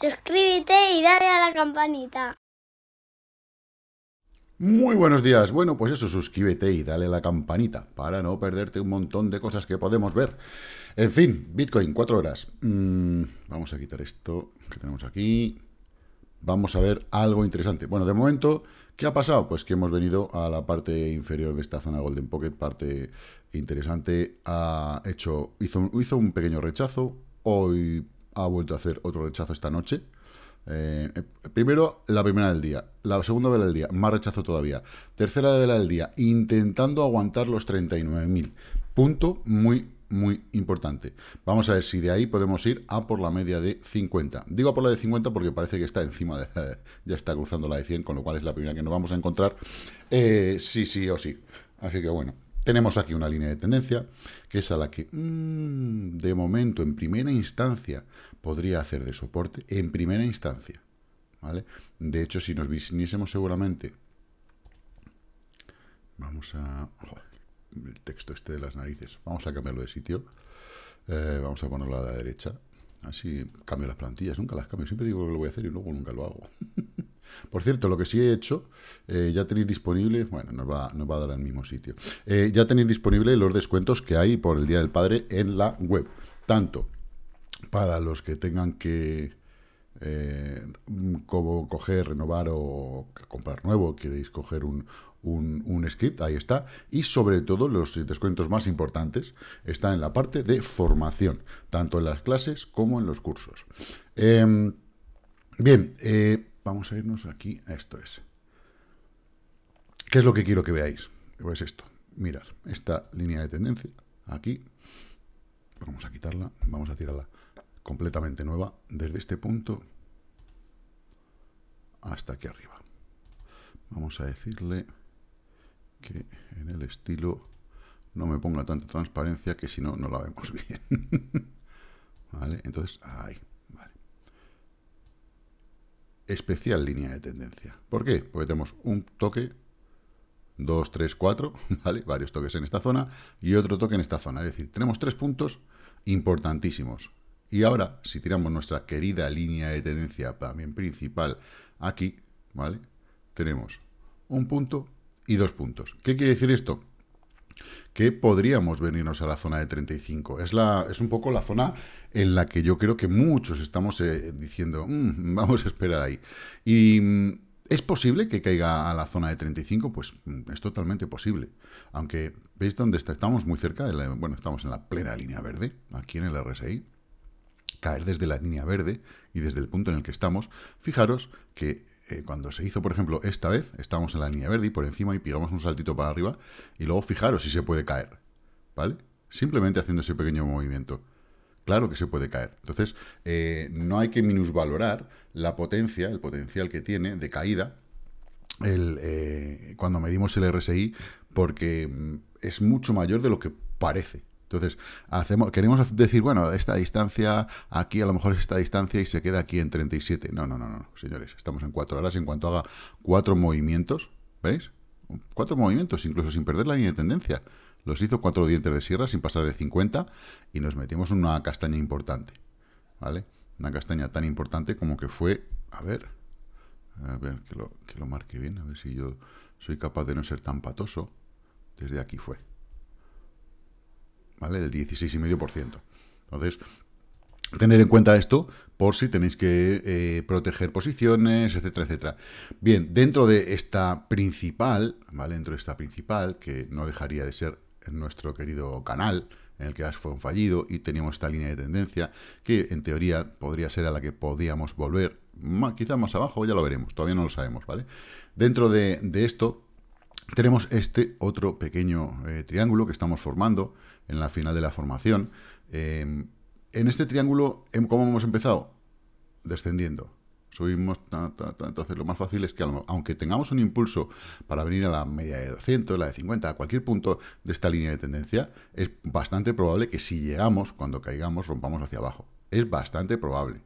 Suscríbete y dale a la campanita. Muy buenos días. Bueno, pues eso, suscríbete y dale a la campanita para no perderte un montón de cosas que podemos ver. En fin, Bitcoin, cuatro horas. Mm, vamos a quitar esto que tenemos aquí. Vamos a ver algo interesante. Bueno, de momento, ¿qué ha pasado? Pues que hemos venido a la parte inferior de esta zona Golden Pocket, parte interesante. Ha hecho, hizo, hizo un pequeño rechazo. Hoy ha vuelto a hacer otro rechazo esta noche. Eh, eh, primero, la primera del día. La segunda vela del día, más rechazo todavía. Tercera vela del día, intentando aguantar los 39.000. Punto muy, muy importante. Vamos a ver si de ahí podemos ir a por la media de 50. Digo a por la de 50 porque parece que está encima de... ya está cruzando la de 100, con lo cual es la primera que nos vamos a encontrar. Eh, sí, sí o sí. Así que bueno. Tenemos aquí una línea de tendencia, que es a la que, mm, de momento, en primera instancia, podría hacer de soporte, en primera instancia. ¿vale? De hecho, si nos viniésemos seguramente... Vamos a... el texto este de las narices. Vamos a cambiarlo de sitio. Eh, vamos a ponerlo a la derecha. Así cambio las plantillas. Nunca las cambio. Siempre digo que lo voy a hacer y luego nunca lo hago. Por cierto, lo que sí he hecho, eh, ya tenéis disponible, bueno, nos va, a dar al mismo sitio, eh, ya tenéis disponible los descuentos que hay por el Día del Padre en la web. Tanto para los que tengan que eh, como coger, renovar o comprar nuevo, queréis coger un, script, ahí está. Y sobre todo, los descuentos más importantes están en la parte de formación, tanto en las clases como en los cursos. Em, bien, eh, Vamos a irnos aquí a esto es. ¿Qué es lo que quiero que veáis? Pues esto. Mirad, esta línea de tendencia, aquí, vamos a quitarla, vamos a tirarla completamente nueva, desde este punto hasta aquí arriba. Vamos a decirle que en el estilo no me ponga tanta transparencia que si no, no la vemos bien. ¿Vale? Entonces, ahí especial línea de tendencia. ¿Por qué? Porque tenemos un toque, 2, 3, 4, ¿vale? Varios toques en esta zona y otro toque en esta zona. Es decir, tenemos tres puntos importantísimos. Y ahora, si tiramos nuestra querida línea de tendencia también principal aquí, ¿vale? Tenemos un punto y dos puntos. ¿Qué quiere decir esto? que podríamos venirnos a la zona de 35. Es, la, es un poco la zona en la que yo creo que muchos estamos eh, diciendo, mm, vamos a esperar ahí. Y mm, ¿Es posible que caiga a la zona de 35? Pues mm, es totalmente posible. Aunque, ¿veis dónde está? Estamos muy cerca, de la, bueno, estamos en la plena línea verde, aquí en el RSI. Caer desde la línea verde y desde el punto en el que estamos, fijaros que eh, cuando se hizo, por ejemplo, esta vez, estábamos en la línea verde y por encima y pegamos un saltito para arriba y luego fijaros si se puede caer, ¿vale? Simplemente haciendo ese pequeño movimiento. Claro que se puede caer. Entonces, eh, no hay que minusvalorar la potencia, el potencial que tiene de caída eh, cuando medimos el RSI, porque mm, es mucho mayor de lo que parece. Entonces, hacemos, queremos decir, bueno, esta distancia, aquí a lo mejor es esta distancia y se queda aquí en 37. No, no, no, no, señores, estamos en 4 horas en cuanto haga cuatro movimientos, ¿veis? cuatro movimientos, incluso sin perder la línea de tendencia. Los hizo cuatro dientes de sierra sin pasar de 50 y nos metimos una castaña importante, ¿vale? Una castaña tan importante como que fue, a ver, a ver, que lo, que lo marque bien, a ver si yo soy capaz de no ser tan patoso. Desde aquí fue. ¿vale? Del 16,5%. Entonces, tener en cuenta esto por si tenéis que eh, proteger posiciones, etcétera, etcétera. Bien, dentro de esta principal, ¿vale? Dentro de esta principal, que no dejaría de ser nuestro querido canal, en el que fue un fallido y teníamos esta línea de tendencia, que en teoría podría ser a la que podíamos volver, quizá más abajo, ya lo veremos, todavía no lo sabemos, ¿vale? Dentro de esto, tenemos este otro pequeño eh, triángulo que estamos formando en la final de la formación. Em, en este triángulo, em, ¿cómo hemos empezado? Descendiendo. Subimos, entonces lo más fácil es que aunque tengamos un impulso para venir a la media de 200, la de 50, a cualquier punto de esta línea de tendencia, es bastante probable que si llegamos, cuando caigamos, rompamos hacia abajo. Es bastante probable.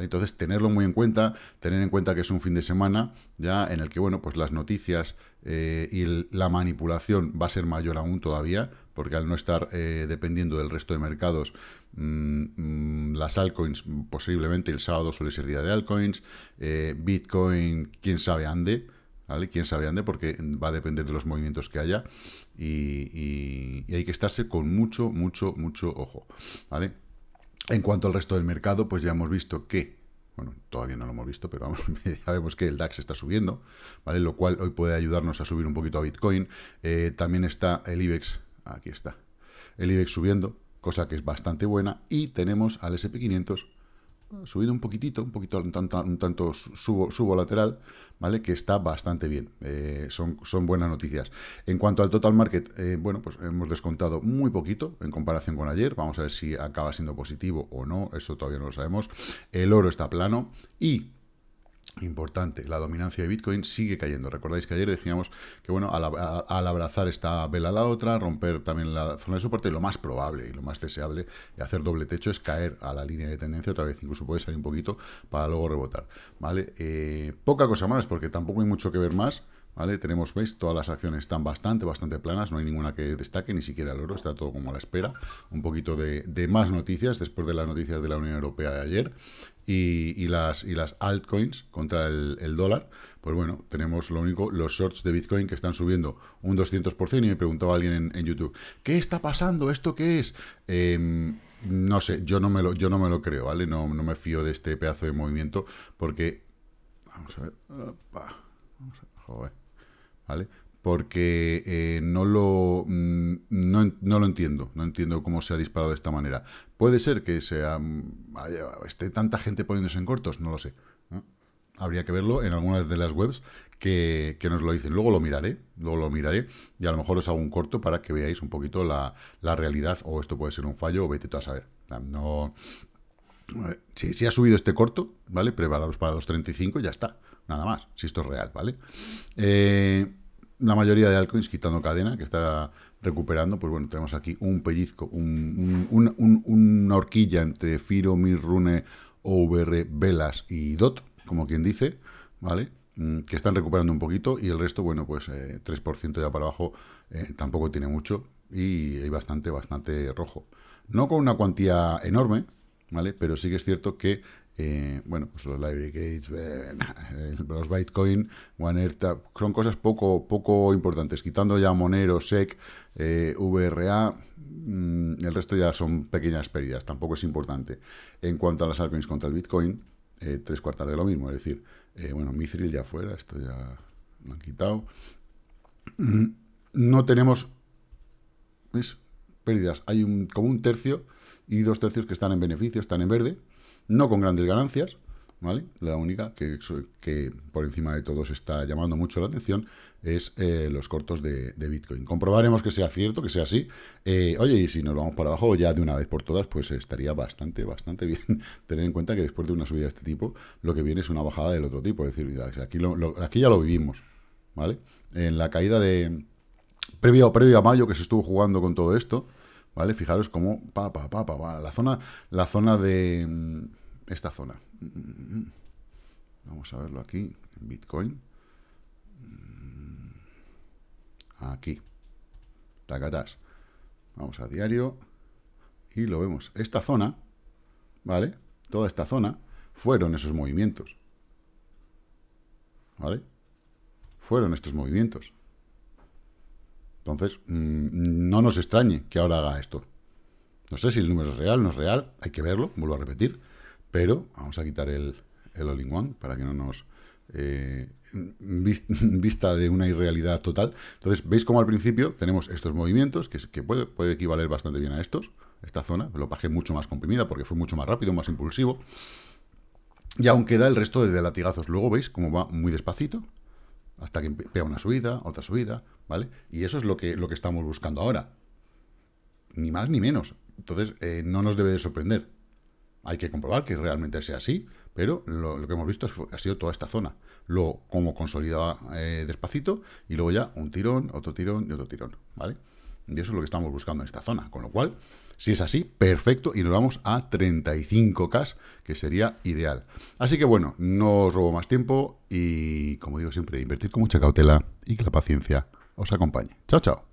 Entonces, tenerlo muy en cuenta, tener en cuenta que es un fin de semana ya en el que, bueno, pues las noticias eh, y la manipulación va a ser mayor aún todavía, porque al no estar eh, dependiendo del resto de mercados, mm, mm, las altcoins posiblemente el sábado suele ser día de altcoins, eh, Bitcoin, quién sabe ande, ¿vale? Quién sabe ande, porque va a depender de los movimientos que haya y, y hay que estarse con mucho, mucho, mucho ojo, ¿vale? En cuanto al resto del mercado, pues ya hemos visto que, bueno, todavía no lo hemos visto, pero vamos, ya vemos que el DAX está subiendo, ¿vale? Lo cual hoy puede ayudarnos a subir un poquito a Bitcoin. Eh, también está el IBEX, aquí está, el IBEX subiendo, cosa que es bastante buena, y tenemos al SP500 subido un poquitito, un poquito un tanto, subo, lateral, ¿vale? Que está bastante bien. Eh, son, son, buenas noticias. En cuanto al total market, eh, bueno, pues hemos descontado muy poquito en comparación con ayer. Vamos a ver si acaba siendo positivo o no, eso todavía no lo sabemos. El oro está plano y Importante, la dominancia de Bitcoin sigue cayendo. Recordáis que ayer decíamos que, bueno, al, abrazar esta vela a la otra, romper también la zona de soporte, lo más probable y lo más deseable de hacer doble techo es caer a la línea de tendencia otra vez. Incluso puede salir un poquito para luego rebotar, ¿vale? Eh, poca cosa más, porque tampoco hay mucho que ver más. ¿Vale? Tenemos, veis, todas las acciones están bastante, bastante planas, no hay ninguna que destaque, ni siquiera el oro, está todo como a la espera. Un poquito de más noticias después de las noticias de la Unión Europea de ayer y, las, y las altcoins contra el, dólar, pues bueno, tenemos lo único, los shorts de Bitcoin que están subiendo un 200% y me preguntaba alguien en, YouTube, ¿qué está pasando? ¿Esto qué es? Em, no sé, yo no me lo, yo no me lo creo, ¿vale? No, no me fío de este pedazo de movimiento porque... Vamos a ver... vamos a ver joder, ¿Vale? porque eh, no, lo, mm, no, lo entiendo, no entiendo cómo se ha disparado de esta manera. Puede ser que sea, mm, esté tanta gente poniéndose en cortos, no lo sé. Habría que verlo en alguna de las webs que, nos lo dicen. Luego lo miraré, luego lo miraré y a lo mejor os hago un corto para que veáis un poquito la, realidad o esto puede ser un fallo o vete tú a saber. No, eh, si, si, ha subido este corto, ¿vale? Prepararos para los 35 ya está. Nada más, si esto es real, ¿vale? Eh, la mayoría de altcoins, quitando cadena, que está recuperando, pues bueno, tenemos aquí un pellizco, un, una horquilla entre Firo, Mirrune, OVR, Velas y DOT, como quien dice, ¿vale? Mm, que están recuperando un poquito y el resto, bueno, pues 3% eh, ya para abajo eh, tampoco tiene mucho y hay bastante, bastante rojo. No con una cuantía enorme, ¿vale? Pero sí que es cierto que eh, bueno, pues los Library Gates, eh, los Bitcoin, OneEarth, son cosas poco, poco importantes. Quitando ya Monero, SEC, eh, VRA, mm, el resto ya son pequeñas pérdidas, tampoco es importante. En cuanto a las altcoins contra el Bitcoin, tres cuartas de lo mismo, es decir, bueno, Mithril ya fuera, esto ya lo han quitado. Mm, no tenemos pérdidas, hay un, como un tercio y dos tercios que están en beneficio, están en verde, no con grandes ganancias, ¿vale? La única que, que por encima de todos está llamando mucho la atención es eh, los cortos de, Bitcoin. Comprobaremos que sea cierto, que sea así. Eh, oye, y si nos vamos para abajo ya de una vez por todas, pues estaría bastante, bastante bien tener en cuenta que después de una subida de este tipo, lo que viene es una bajada del otro tipo. Es decir, aquí, aquí ya lo vivimos, ¿vale? En la caída de... Previo, previo a mayo que se estuvo jugando con todo esto, ¿vale? Fijaros cómo... la zona, la zona de esta zona. Vamos a verlo aquí, en Bitcoin. Aquí. Tacatas. Vamos a diario y lo vemos. Esta zona, ¿vale? Toda esta zona fueron esos movimientos. ¿Vale? Fueron estos movimientos. Entonces, mm, no nos extrañe que ahora haga esto. No sé si el número es real, no es real, hay que verlo, vuelvo a repetir pero vamos a quitar el, el all-in-one para que no nos eh, vista de una irrealidad total. Entonces, veis como al principio tenemos estos movimientos, que, puede, equivaler bastante bien a estos, esta zona, lo bajé mucho más comprimida porque fue mucho más rápido, más impulsivo, y aún queda el resto de, latigazos. Luego veis cómo va muy despacito, hasta que pega una subida, otra subida, ¿vale? Y eso es lo que, lo que estamos buscando ahora. Ni más ni menos. Entonces, eh, no nos debe de sorprender. Hay que comprobar que realmente sea así, pero lo, que hemos visto ha sido toda esta zona. Luego, como consolidaba eh, despacito, y luego ya un tirón, otro tirón y otro tirón, ¿vale? Y eso es lo que estamos buscando en esta zona. Con lo cual, si es así, perfecto, y nos vamos a 35K, que sería ideal. Así que bueno, no os robo más tiempo y, como digo siempre, invertir con mucha cautela y que la paciencia os acompañe. Chao, chao.